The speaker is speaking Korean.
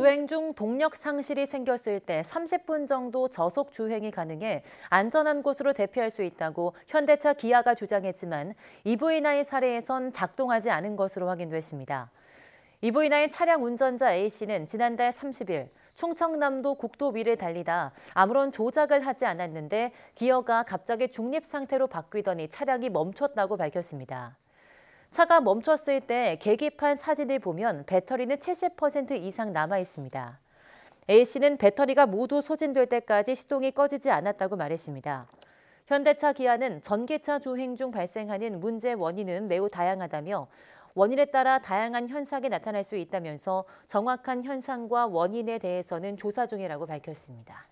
주행 중 동력 상실이 생겼을 때 30분 정도 저속 주행이 가능해 안전한 곳으로 대피할 수 있다고 현대차 기아가 주장했지만 EV9 사례에선 작동하지 않은 것으로 확인됐습니다. EV9 차량 운전자 A씨는 지난달 30일 충청남도 국도 위를 달리다 아무런 조작을 하지 않았는데 기어가 갑자기 중립 상태로 바뀌더니 차량이 멈췄다고 밝혔습니다. 차가 멈췄을 때 계기판 사진을 보면 배터리는 70% 이상 남아 있습니다. A씨는 배터리가 모두 소진될 때까지 시동이 꺼지지 않았다고 말했습니다. 현대차 기아는 전기차 주행 중 발생하는 문제 원인은 매우 다양하다며 원인에 따라 다양한 현상이 나타날 수 있다면서 정확한 현상과 원인에 대해서는 조사 중이라고 밝혔습니다.